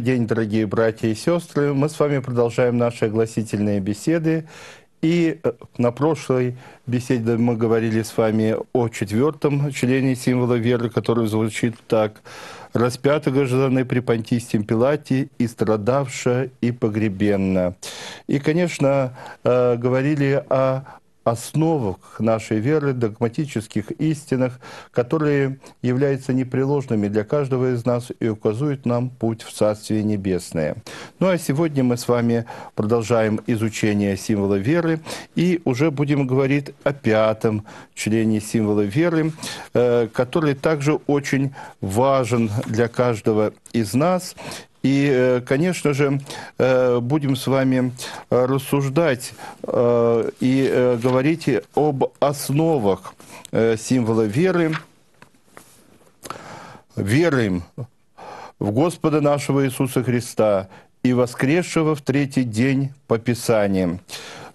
Добрый день, дорогие братья и сестры. Мы с вами продолжаем наши огласительные беседы. И э, на прошлой беседе мы говорили с вами о четвертом члене символа веры, который звучит так. «Распятого же при понтистем Пилате, и страдавшая, и погребенно». И, конечно, э, говорили о основах нашей веры, догматических истинах, которые являются непреложными для каждого из нас и указывают нам путь в Царствие Небесное. Ну а сегодня мы с вами продолжаем изучение символа веры и уже будем говорить о пятом члене символа веры, э, который также очень важен для каждого из нас. И, э, конечно же, э, будем с вами э, рассуждать и говорить об основах символа веры, веры в Господа нашего Иисуса Христа и воскресшего в третий день по Писаниям.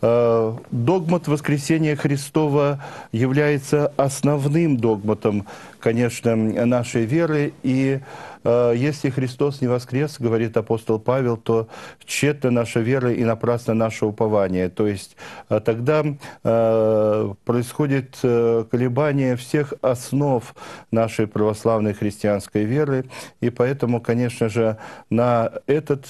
Догмат воскресения Христова является основным догматом, конечно, нашей веры и веры Э, если Христос не воскрес, говорит апостол Павел, то тщетна наша вера и напрасно наше упование. То есть э, тогда э, происходит колебание всех основ нашей православной христианской веры, и поэтому, конечно же, на этот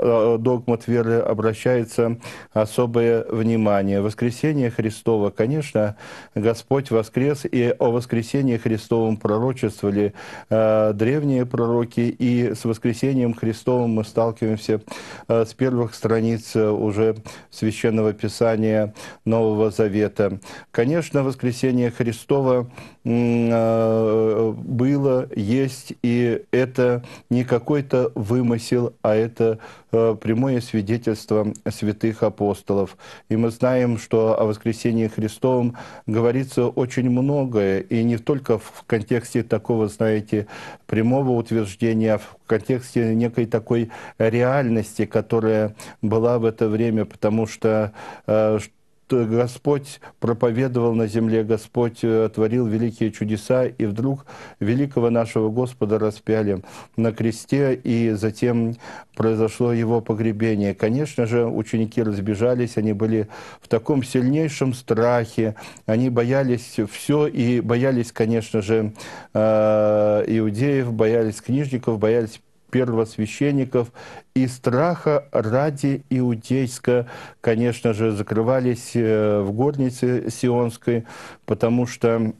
догмат веры обращается особое внимание. Воскресение Христова, конечно, Господь воскрес, и о воскресении Христовом пророчествовали древние пророчества, пророки, и с воскресением Христовым мы сталкиваемся э, с первых страниц э, уже Священного Писания Нового Завета. Конечно, воскресение Христова Э, было, есть, и это не какой-то вымысел, а это э, прямое свидетельство святых апостолов. И мы знаем, что о воскресении Христовом говорится очень многое, и не только в контексте такого, знаете, прямого утверждения, а в контексте некой такой реальности, которая была в это время, потому что э, Э, Господь проповедовал на земле, Господь э, творил великие чудеса, и вдруг великого нашего Господа распяли на кресте, и затем произошло его погребение. Конечно же, ученики разбежались, они были в таком сильнейшем страхе, они боялись все, и боялись, конечно же, э, иудеев, боялись книжников, боялись первосвященников и страха ради иудейска, конечно же, закрывались э, в горнице сионской, потому что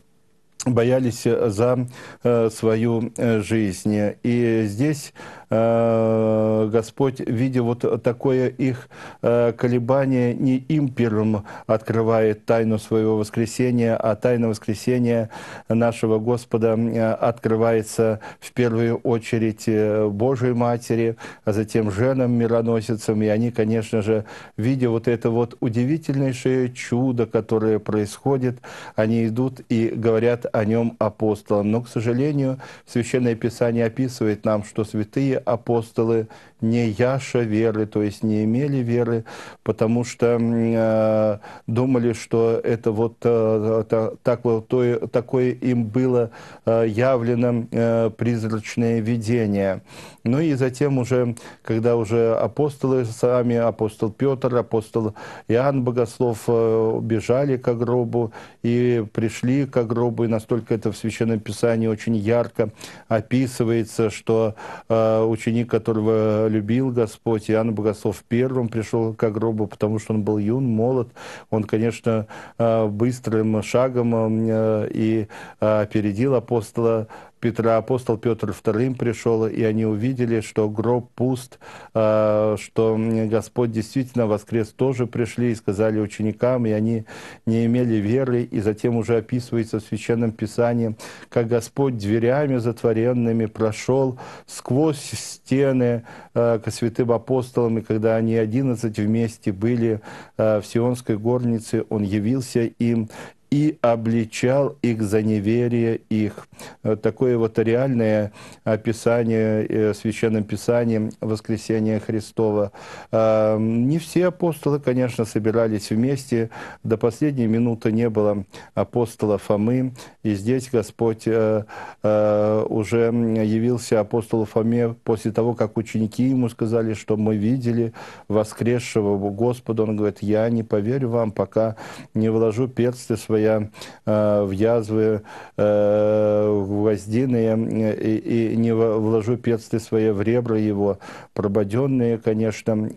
боялись за э, свою э, жизнь. И здесь Э, Господь, видя вот такое их э, колебание, не им первым открывает тайну своего воскресения, а тайна воскресения нашего Господа э, открывается в первую очередь Божьей Матери, а затем женам, мироносицам. И они, конечно же, видя вот это вот удивительнейшее чудо, которое происходит, они идут и говорят о нем апостолам. Но, к сожалению, Священное Писание описывает нам, что святые апостолы не Яша веры, то есть не имели веры, потому что э, думали, что это вот э, так вот, то, такое им было э, явлено э, призрачное видение. Ну и затем уже, когда уже апостолы сами, апостол Петр, апостол Иоанн Богослов э, бежали к гробу и пришли к гробу, и настолько это в Священном Писании очень ярко описывается, что э, ученик, которого любил Господь. Иоанн Богослов первым пришел к гробу, потому что он был юн, молод. Он, конечно, э, быстрым шагом э, и э, опередил апостола Петра, апостол Петр II пришел, и они увидели, что гроб пуст, э, что Господь действительно воскрес, тоже пришли и сказали ученикам, и они не имели веры, и затем уже описывается в Священном Писании, как Господь дверями затворенными прошел сквозь стены э, к святым апостолам, и когда они одиннадцать вместе были э, в Сионской горнице, Он явился им и обличал их за неверие их. Э, такое вот реальное описание э, Священным Писанием воскресения Христова. Эм, не все апостолы, конечно, собирались вместе. До последней минуты не было апостола Фомы. И здесь Господь э, уже явился апостолу Фоме после того, как ученики ему сказали, что мы видели воскресшего Господа. Он говорит, я не поверю вам, пока не вложу персты свои я э, в язвы э, гвоздиные э, и, и не вложу пецты свои в ребра его, прободенные, конечно.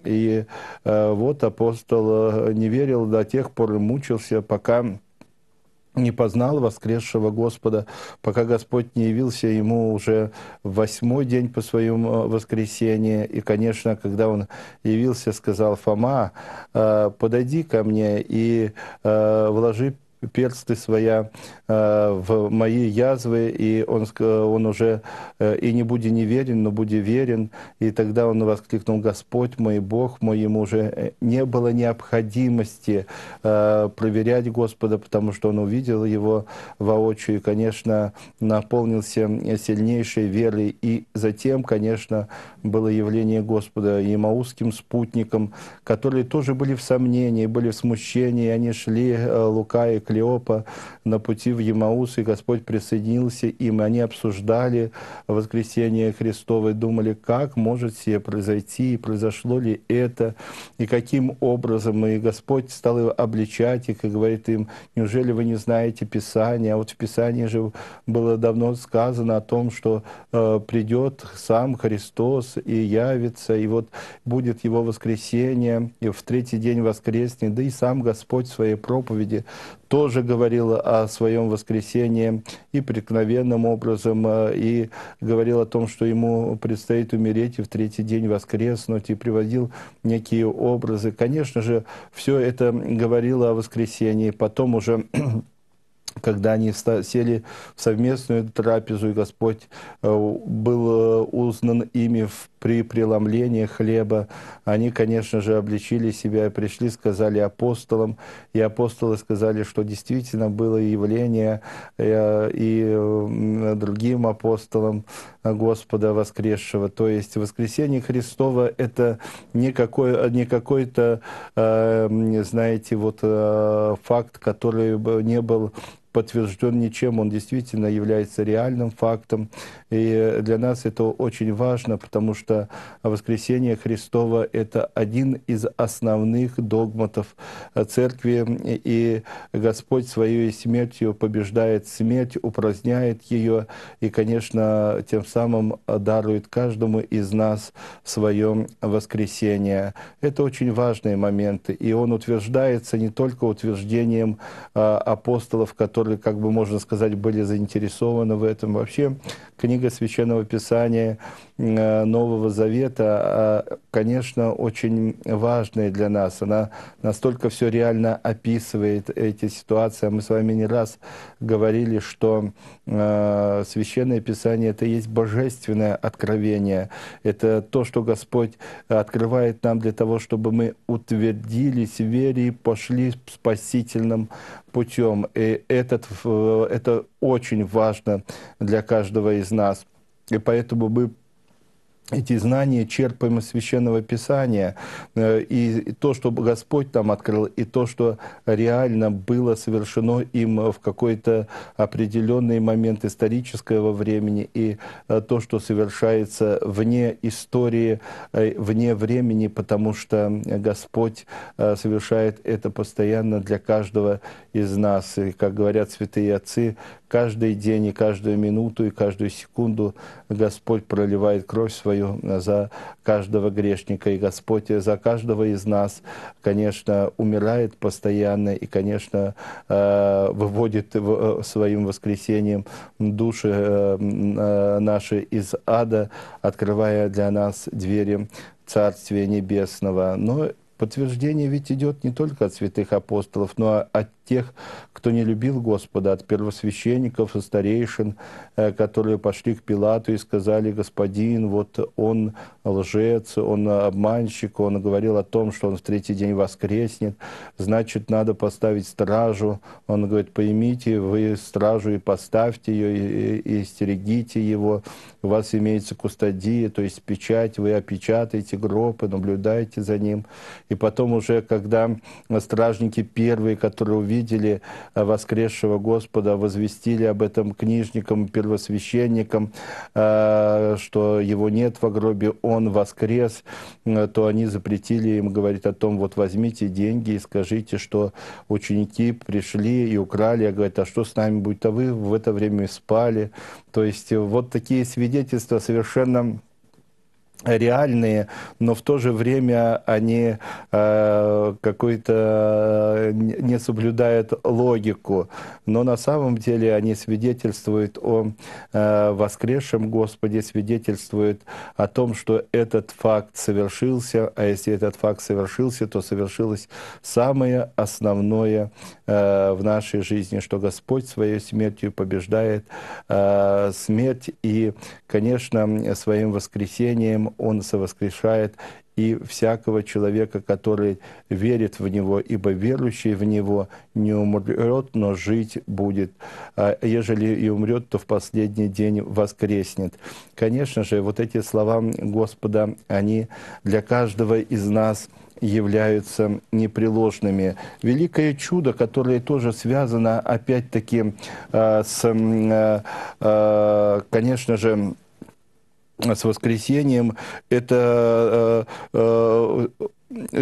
И вот апостол не верил до тех пор и мучился, пока не познал воскресшего Господа, пока Господь не явился ему уже восьмой день по своему воскресенье. И, конечно, когда он явился, сказал Фома, подойди ко мне и вложи персты своя э, в мои язвы, и он, он уже э, и не буди неверен, но буди верен. И тогда он воскликнул, Господь мой Бог мой, ему уже э, не было необходимости проверять Господа, потому что он увидел его воочию, и, конечно, наполнился сильнейшей верой. И затем, конечно, было явление Господа и Емаусским спутникам, которые тоже были в сомнении, были в смущении, они шли, Лука и Клим, Клеопа на пути в Емаус, и Господь присоединился им. Они обсуждали воскресение Христова и думали, как может себе произойти, и произошло ли это, и каким образом. И Господь стал обличать их и говорит им, неужели вы не знаете Писания? А вот в Писании же было давно сказано о том, что э, придет сам Христос и явится, и вот будет его воскресение, и в третий день воскреснет, да и сам Господь в своей проповеди тоже говорила о своем воскресении и преткновенным образом, э, и говорил о том, что ему предстоит умереть и в третий день воскреснуть, и приводил некие образы. Конечно же, все это говорило о воскресении. Потом уже когда они сели в совместную трапезу, и Господь э, был э, узнан ими в, при преломлении хлеба. Они, конечно же, обличили себя и пришли, сказали апостолам. И апостолы сказали, что действительно было явление э, и другим апостолам Господа воскресшего. То есть воскресение Христова — это не, какой, не какой-то, э, знаете, вот э, факт, который не был подтвержден ничем, он действительно является реальным фактом. И для нас это очень важно, потому что воскресение Христова — это один из основных догматов Церкви. И Господь своей смертью побеждает смерть, упраздняет ее и, конечно, тем самым дарует каждому из нас свое воскресение. Это очень важные моменты. И он утверждается не только утверждением а, апостолов, которые которые, как бы можно сказать, были заинтересованы в этом. Вообще, книга Священного Писания э, Нового Завета, а, конечно, очень важная для нас. Она настолько все реально описывает эти ситуации. Мы с вами не раз говорили, что э, Священное Писание — это есть божественное откровение. Это то, что Господь открывает нам для того, чтобы мы утвердились в вере и пошли в спасительном путем. И этот, э, это очень важно для каждого из нас. И поэтому мы эти знания черпаем из Священного Писания, э, и то, что Господь там открыл, и то, что реально было совершено им в какой-то определенный момент исторического времени, и э, то, что совершается вне истории, э, вне времени, потому что Господь совершает это постоянно для каждого из нас. И, как говорят святые отцы, каждый день и каждую минуту и каждую секунду Господь проливает кровь свою Твою э, за каждого грешника. И Господь за каждого из нас, конечно, умирает постоянно и, конечно, э, выводит э, своим воскресением души наши из ада, открывая для нас двери Царствия Небесного. Но подтверждение ведь идет не только от святых апостолов, но от тех, кто не любил Господа, от первосвященников и старейшин, э, которые пошли к Пилату и сказали, «Господин, вот он лжец, он обманщик, он говорил о том, что он в третий день воскреснет, значит, надо поставить стражу». Он говорит, «Поймите вы стражу и поставьте ее, и, и, и стерегите его, у вас имеется кустодия, то есть печать, вы опечатаете гроб и наблюдаете за ним». И потом уже, когда стражники первые, которые увидели, увидели э, воскресшего Господа, возвестили об этом книжникам, первосвященникам, э, что его нет в гробе, он воскрес, э, то они запретили им говорить о том, вот возьмите деньги и скажите, что ученики пришли и украли. Я а говорю, а что с нами будет? А вы в это время спали. То есть вот такие свидетельства совершенно реальные, но в то же время они э, какой-то э, не соблюдают логику. Но на самом деле они свидетельствуют о э, воскресшем Господе, свидетельствуют о том, что этот факт совершился, а если этот факт совершился, то совершилось самое основное Э, в нашей жизни, что Господь своей смертью побеждает э, смерть, и, конечно, своим воскресением Он совоскрешает и всякого человека, который верит в Него, ибо верующий в Него не умрет, но жить будет. А ежели и умрет, то в последний день воскреснет. Конечно же, вот эти слова Господа, они для каждого из нас – являются непреложными. Великое чудо, которое тоже связано, опять-таки, э, с, э, э, конечно же, с воскресением, это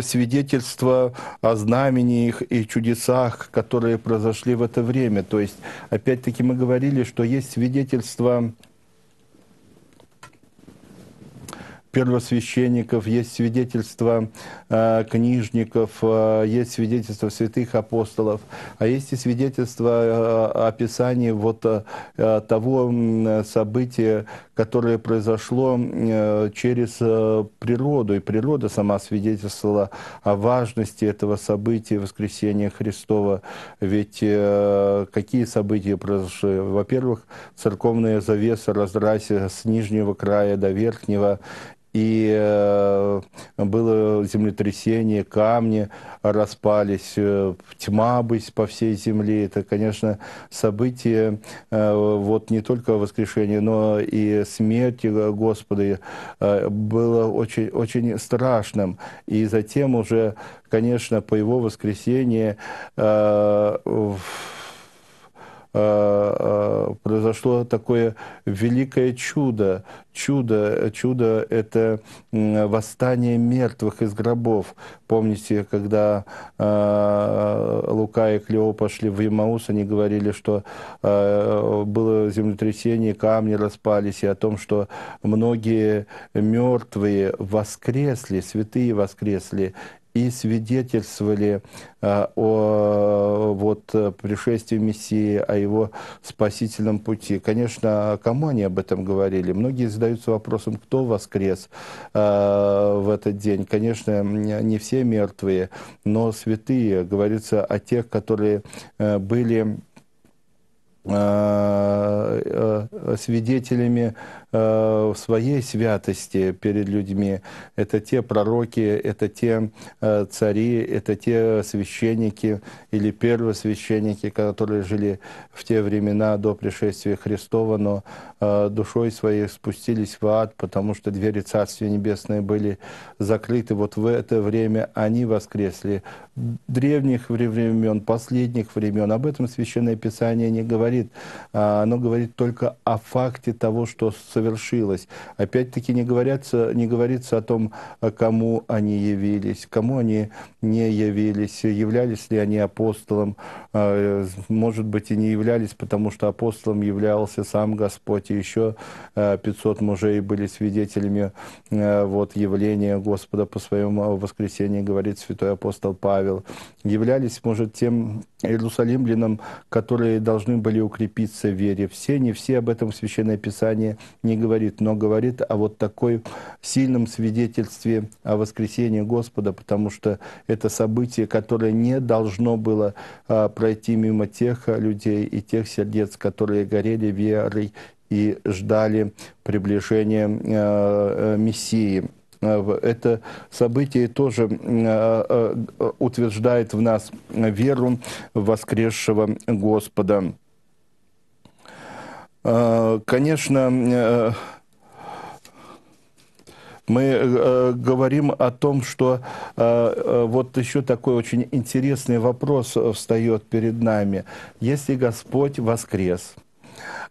свидетельство о знамениях и чудесах, которые произошли в это время. То есть, опять-таки, мы говорили, что есть свидетельство. первосвященников, есть свидетельства э, книжников, э, есть свидетельства святых апостолов, а есть и свидетельства э, описания вот э, того события, которое произошло через природу, и природа сама свидетельствовала о важности этого события воскресения Христова, ведь какие события произошли? Во-первых, церковная завеса раздрась с нижнего края до верхнего, и э, было землетрясение, камни распались, э, тьма быть по всей земле. Это, конечно, событие э, вот не только воскрешения, но и смерти Господа было очень, очень страшным. И затем уже, конечно, по его воскресении Э, э, произошло такое великое чудо. Чудо, чудо — это восстание мертвых из гробов. Помните, когда э, Лука и Клео пошли в Емаус, они говорили, что было землетрясение, камни распались, и о том, что многие мертвые воскресли, святые воскресли и свидетельствовали э, о вот, э, пришествии Мессии, о его спасительном пути. Конечно, кому они об этом говорили? Многие задаются вопросом, кто воскрес э, в этот день. Конечно, не все мертвые, но святые. Говорится о тех, которые были свидетелями Э, в своей святости перед людьми. Это те пророки, это те э, цари, это те священники или первосвященники, которые жили в те времена до пришествия Христова, но э, душой своей спустились в ад, потому что двери Царствия Небесные были закрыты. Вот в это время они воскресли. Древних времен, последних времен. Об этом Священное Писание не говорит. А оно говорит только о факте того, что совершилось. Опять-таки не, говорятся, не говорится о том, а кому они явились, кому они не явились, являлись ли они апостолом, а, может быть, и не являлись, потому что апостолом являлся сам Господь, и еще 500 а, мужей были свидетелями вот, явления Господа по своему воскресении, говорит святой апостол Павел. Являлись, может, тем Иерусалимлянам, которые должны были укрепиться в вере. Все, не все об этом Священное Писание не говорит, но говорит о вот такой сильном свидетельстве о воскресении Господа, потому что это событие, которое не должно было а, пройти мимо тех а, людей и тех сердец, которые горели верой и ждали приближения э, э, Мессии. Э, это событие тоже э, э, утверждает в нас веру воскресшего Господа. Конечно, мы говорим о том, что вот еще такой очень интересный вопрос встает перед нами. Если Господь воскрес,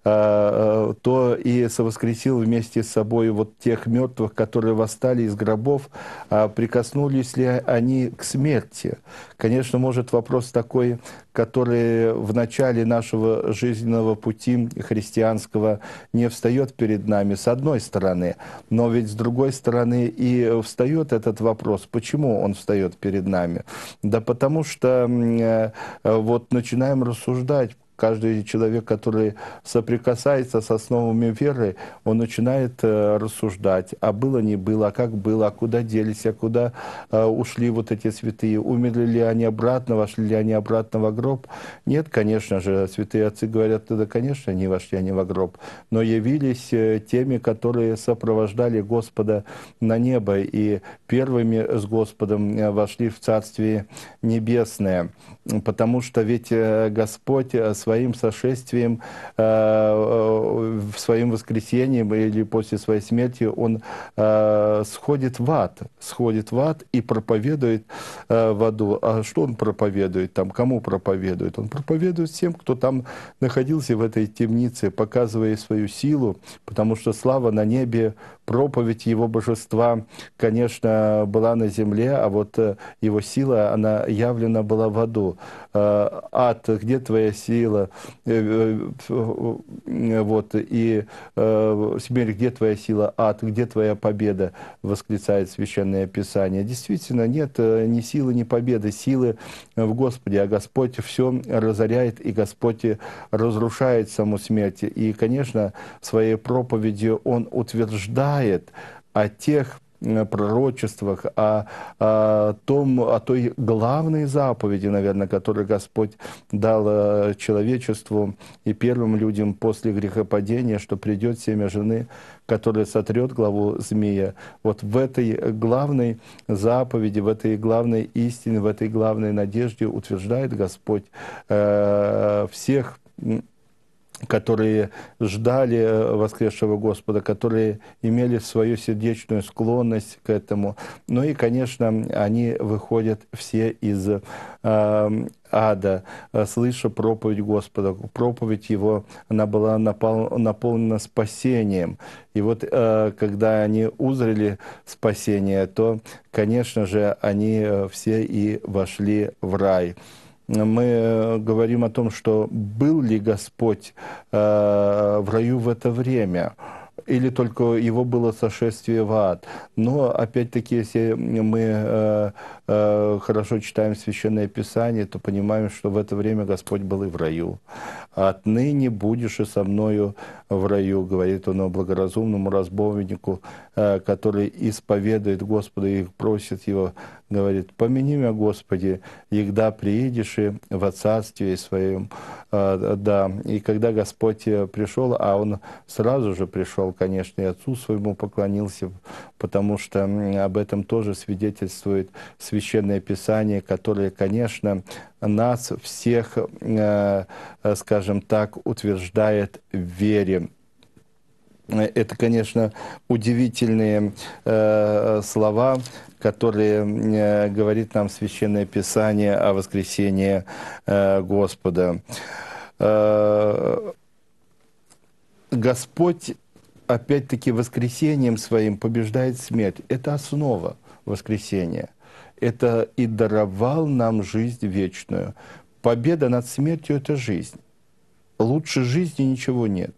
Э, э, то и совоскресил вместе с собой вот тех мертвых, которые восстали из гробов, а прикоснулись ли они к смерти. Конечно, может вопрос такой, который в начале нашего жизненного пути христианского не встает перед нами, с одной стороны, но ведь с другой стороны и встает этот вопрос, почему он встает перед нами. Да потому что э, вот начинаем рассуждать, каждый человек, который соприкасается с основами веры, он начинает э, рассуждать, а было, не было, а как было, а куда делись, а куда э, ушли вот эти святые, умерли ли они обратно, вошли ли они обратно в гроб. Нет, конечно же, святые отцы говорят, да, конечно, не вошли они в гроб, но явились э, теми, которые сопровождали Господа на небо и первыми с Господом вошли в Царствие Небесное, потому что ведь Господь с своим сошествием, э, э, своим воскресением или после своей смерти он э, сходит в ад, сходит в ад и проповедует в аду. А что он проповедует там, кому проповедует? Он проповедует всем, кто там находился в этой темнице, показывая свою силу, потому что слава на небе проповедь его божества, конечно, была на земле, а вот э, его сила, она явлена была в аду. Э, ад, где твоя сила? Э, вот, и смерть, где твоя сила? Ад, где твоя победа? Восклицает Священное Писание. Действительно, нет ни силы, ни победы. Силы в Господе, а Господь все разоряет, и Господь разрушает саму смерть. И, конечно, своей проповедью Он утверждает знает о тех пророчествах, о, о том, о той главной заповеди, наверное, которую Господь дал э, человечеству и первым людям после грехопадения, что придет семя жены, которая сотрет главу змея. Вот в этой главной заповеди, в этой главной истине, в этой главной надежде утверждает Господь э, всех которые ждали э, воскресшего Господа, которые имели свою сердечную склонность к этому. Ну и, конечно, они выходят все из э, ада, э, слыша проповедь Господа. Проповедь его, она была напол наполнена спасением. И вот э, когда они узрели спасение, то, конечно же, они э, все и вошли в рай мы э, говорим о том, что был ли Господь э, в раю в это время, или только его было сошествие в ад. Но, опять-таки, если мы э, э, хорошо читаем Священное Писание, то понимаем, что в это время Господь был и в раю отныне будешь и со мною в раю, говорит он о благоразумному разбойнику, э, который исповедует Господа и просит его, говорит, помяни меня, Господи, когда приедешь и во Царстве Своем. Э, да, и когда Господь э, пришел, а он сразу же пришел, конечно, и Отцу Своему поклонился, потому что об этом тоже свидетельствует Священное Писание, которое, конечно, нас всех, э, э, скажем так, утверждает в вере. Это, конечно, удивительные э, слова, которые говорит нам Священное Писание о воскресении Господа. Господь опять-таки воскресением своим побеждает смерть. Это основа воскресения. Это и даровал нам жизнь вечную. Победа над смертью – это жизнь. Лучше жизни ничего нет.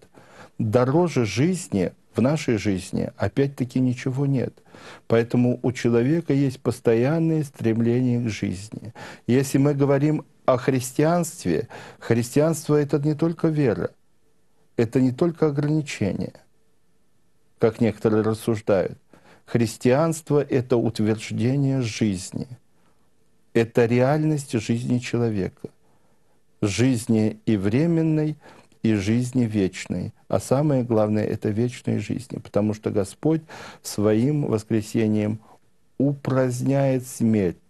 Дороже жизни в нашей жизни опять-таки ничего нет. Поэтому у человека есть постоянное стремление к жизни. Если мы говорим о христианстве, христианство – это не только вера, это не только ограничение – как некоторые рассуждают. Христианство – это утверждение жизни. Это реальность жизни человека. Жизни и временной, и жизни вечной. А самое главное – это вечной жизни, потому что Господь своим воскресением упраздняет смерть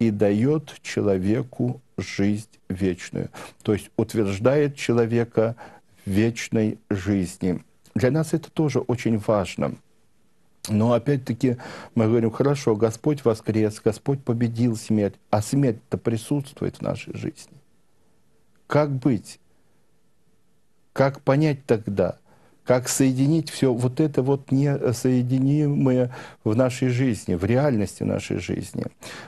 и дает человеку жизнь вечную. То есть утверждает человека вечной жизни. Для нас это тоже очень важно. Но опять-таки мы говорим, хорошо, Господь воскрес, Господь победил смерть, а смерть-то присутствует в нашей жизни. Как быть? Как понять тогда, как соединить все вот это вот несоединимое в нашей жизни, в реальности нашей жизни.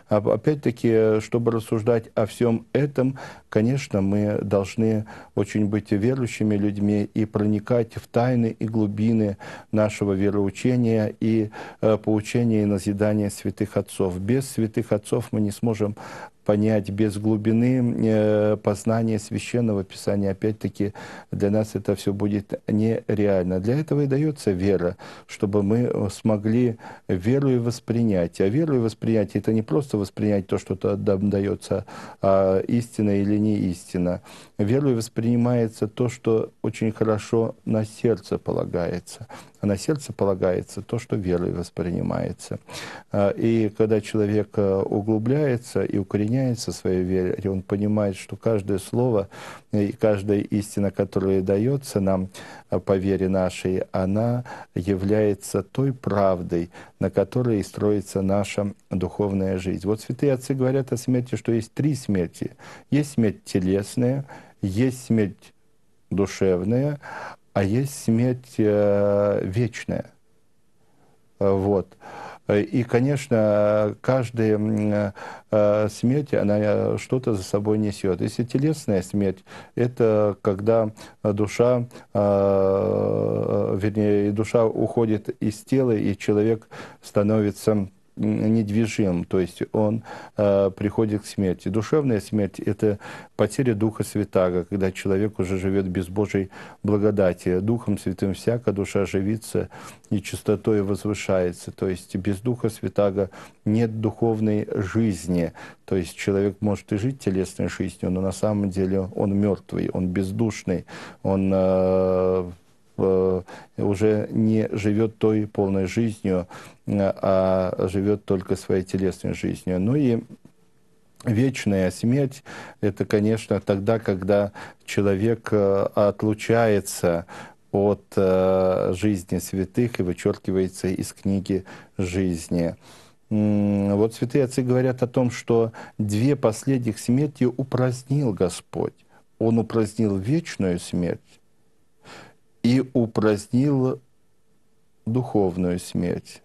А опять-таки, чтобы рассуждать о всем этом, конечно, мы должны очень быть верующими людьми и проникать в тайны и глубины нашего вероучения и э, поучения и назидания святых отцов. Без святых отцов мы не сможем понять, без глубины э, познания священного писания, опять-таки, для нас это все будет нереально. Для этого и дается вера, чтобы мы э, смогли веру и воспринять. А веру и восприятие это не просто воспринять то, что -то дается, а истина или не истина. Верой воспринимается то, что очень хорошо на сердце полагается. А на сердце полагается то, что верой воспринимается. А, и когда человек э, углубляется и укореняется, укореняется в своей вере, он понимает, что каждое слово и каждая истина, которая дается нам э, по вере нашей, она является той правдой, на которой строится наша духовная жизнь. Вот святые отцы говорят о смерти, что есть три смерти. Есть смерть телесная, есть смерть душевная, а есть смерть э, вечная. Э, вот. И, конечно, каждая э, смерть, она э, что-то за собой несет. Если телесная смерть, это когда душа, э, вернее, душа уходит из тела, и человек становится недвижим, то есть он э, приходит к смерти. Душевная смерть – это потеря Духа Святаго, когда человек уже живет без Божьей благодати. Духом Святым всякая душа живится и чистотой возвышается. То есть без Духа Святаго нет духовной жизни. То есть человек может и жить телесной жизнью, но на самом деле он мертвый, он бездушный, он... Э, Э, уже не живет той полной жизнью, э, а живет только своей телесной жизнью. Ну и Вечная смерть – это, конечно, тогда, когда человек э, отлучается от жизни святых и вычеркивается из книги жизни. Вот святые отцы говорят о том, что две последних смерти упразднил Господь. Он упразднил вечную смерть и упразднил духовную смерть.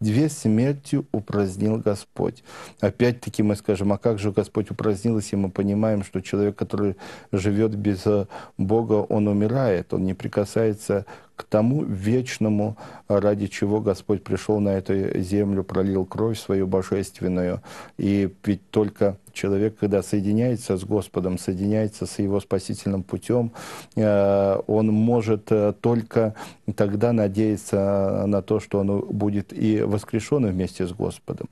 Две смерти упразднил Господь. Опять-таки мы скажем, а как же Господь упразднил, если мы понимаем, что человек, который живет без э, Бога, он умирает, он не прикасается к тому вечному, ради чего Господь пришел на эту землю, пролил кровь свою божественную. И ведь только человек, когда соединяется с Господом, соединяется с Его спасительным путем, э, он может э, только тогда надеяться э, на то, что он будет и воскрешен вместе с Господом.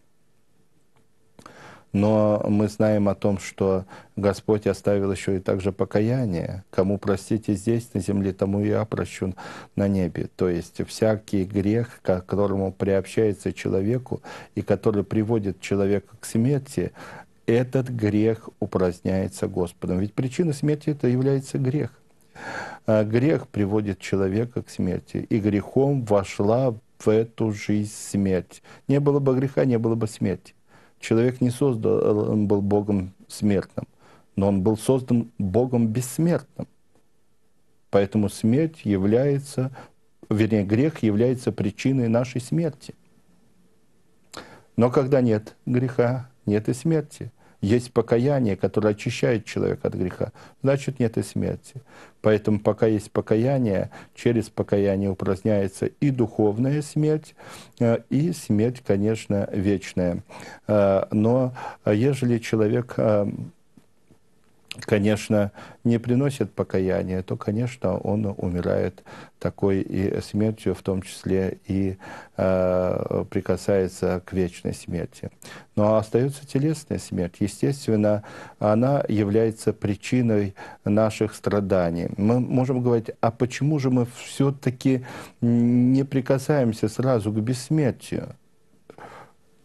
Но мы знаем о том, что Господь оставил еще и также покаяние. Кому простите здесь, на земле, тому я прощу на небе. То есть всякий грех, к которому приобщается человеку и который приводит человека к смерти, этот грех упраздняется Господом. Ведь причина смерти это является грех. А грех приводит человека к смерти. И грехом вошла в эту жизнь смерть. Не было бы греха, не было бы смерти. Человек не создан был Богом смертным, но он был создан Богом бессмертным. Поэтому смерть является, вернее, грех является причиной нашей смерти. Но когда нет греха, нет и смерти. Есть покаяние, которое очищает человека от греха, значит нет и смерти. Поэтому пока есть покаяние, через покаяние упраздняется и духовная смерть, э, и смерть, конечно, вечная. Э, но э, ежели человек конечно, не приносит покаяния, то, конечно, он умирает такой и смертью, в том числе и э, прикасается к вечной смерти. Но остается телесная смерть. Естественно, она является причиной наших страданий. Мы можем говорить, а почему же мы все-таки не прикасаемся сразу к бессмертию?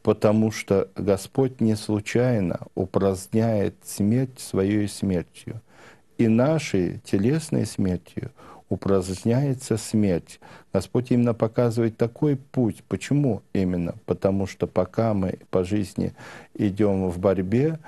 потому что Господь не случайно упраздняет смерть своей смертью. И нашей телесной смертью упраздняется смерть. Господь именно показывает такой путь. Почему именно? Потому что пока мы по жизни идем в борьбе,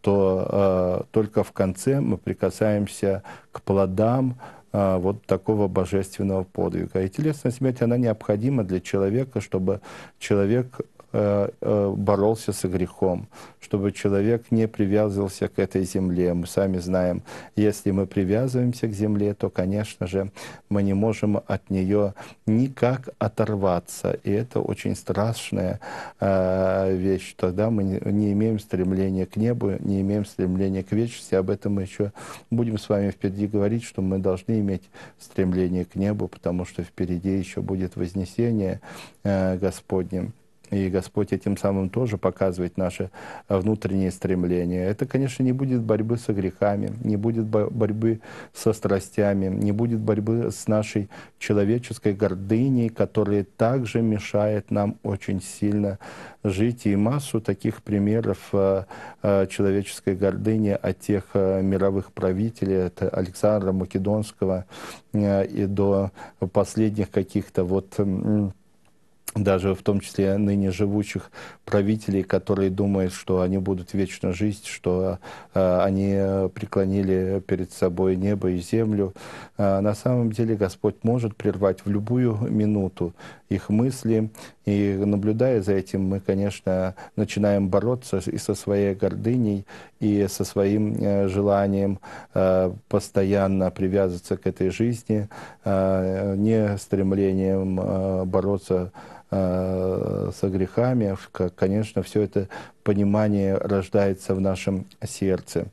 то э, только в конце мы прикасаемся к плодам э, вот такого божественного подвига. И телесная смерть, она необходима для человека, чтобы человек Э, э, боролся с грехом, чтобы человек не привязывался к этой земле. Мы сами знаем, если мы привязываемся к земле, то, конечно же, мы не можем от нее никак оторваться. И это очень страшная э, вещь. Тогда мы не имеем стремления к небу, не имеем стремления к вечности. Об этом мы еще будем с вами впереди говорить, что мы должны иметь стремление к небу, потому что впереди еще будет вознесение Господне. И Господь этим самым тоже показывает наши э, внутренние стремления. Это, конечно, не будет борьбы со грехами, не будет борьбы со страстями, не будет борьбы с нашей человеческой гордыней, которая также мешает нам очень сильно жить. И массу таких примеров э, э, человеческой гордыни от тех мировых правителей, от Александра Македонского и до последних каких-то вот даже в том числе ныне живущих правителей, которые думают, что они будут вечно жить, что э, они преклонили перед собой небо и землю. Э, на самом деле Господь может прервать в любую минуту их мысли, и наблюдая за этим, мы, конечно, начинаем бороться и со своей гордыней, и со своим э, желанием э, постоянно привязываться к этой жизни, э, не стремлением бороться с грехами, конечно, все это понимание рождается в нашем сердце.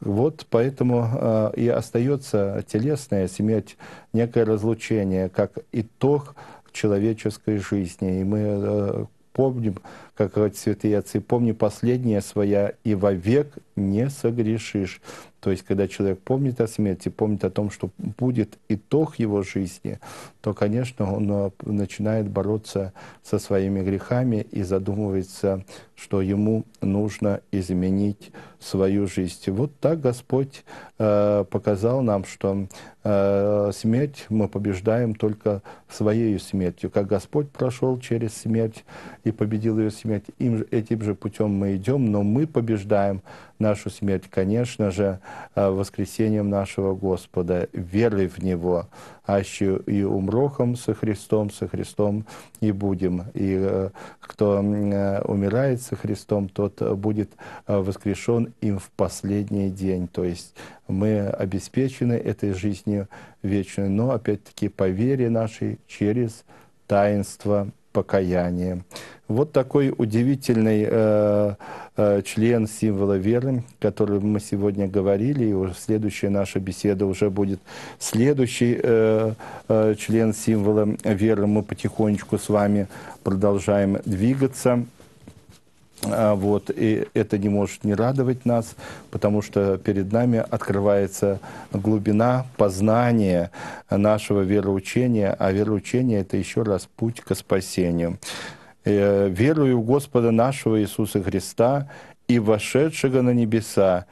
Вот поэтому и остается телесность иметь некое разлучение как итог человеческой жизни. И мы помним, как говорят святые отцы, помни последняя своя и вовек не согрешишь. То есть, когда человек помнит о смерти, помнит о том, что будет итог его жизни, то, конечно, он а, начинает бороться со своими грехами и задумывается, что ему нужно изменить свою жизнь. Вот так Господь э, показал нам, что э, смерть мы побеждаем только своей смертью. Как Господь прошел через смерть и победил ее смерть, им, этим же путем мы идем, но мы побеждаем нашу смерть, конечно же, э, воскресением нашего Господа, верой в Него, аще и умрохом со Христом, со Христом и будем. И э, кто э, умирает со Христом, тот будет воскрешен им в последний день. То есть мы обеспечены этой жизнью вечной, но опять-таки по вере нашей через таинство покаянием. Вот такой удивительный э, э, член символа веры, о котором мы сегодня говорили, и уже следующая наша беседа уже будет следующий э, э, член символа веры. Мы потихонечку с вами продолжаем двигаться. А, вот, и это не может не радовать нас, потому что перед нами открывается глубина познания нашего вероучения, а вероучение — это еще раз путь к спасению. Э, «Верую в Господа нашего Иисуса Христа и вошедшего на небеса,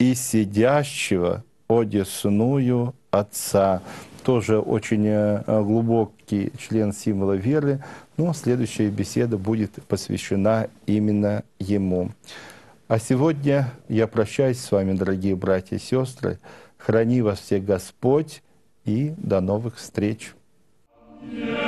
и сидящего одесную Отца». Тоже очень э, глубок все член символа веры, но следующая беседа будет посвящена именно ему. А сегодня я прощаюсь с вами, дорогие братья и сестры. Храни вас всех Господь и до новых встреч. Yeah.